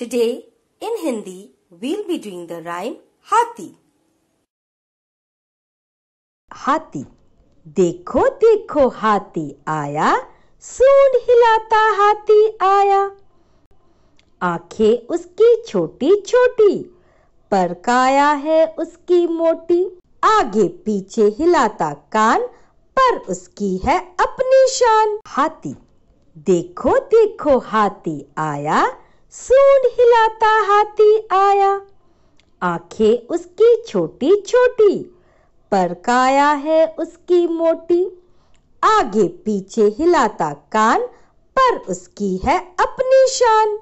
Today, in Hindi, we'll be doing the rhyme Hathi. Hathi, देखो देखो हाथी आया सूंड हिलाता हाथी आया आंखें उसकी छोटी छोटी पर काया है उसकी मोटी आगे पीछे हिलाता कान पर उसकी है अपनी शान हाथी देखो देखो हाथी आया सूंड हिलाता हाथी आया आंखें उसकी छोटी छोटी पर काया है उसकी मोटी आगे पीछे हिलाता कान पर उसकी है अपनी शान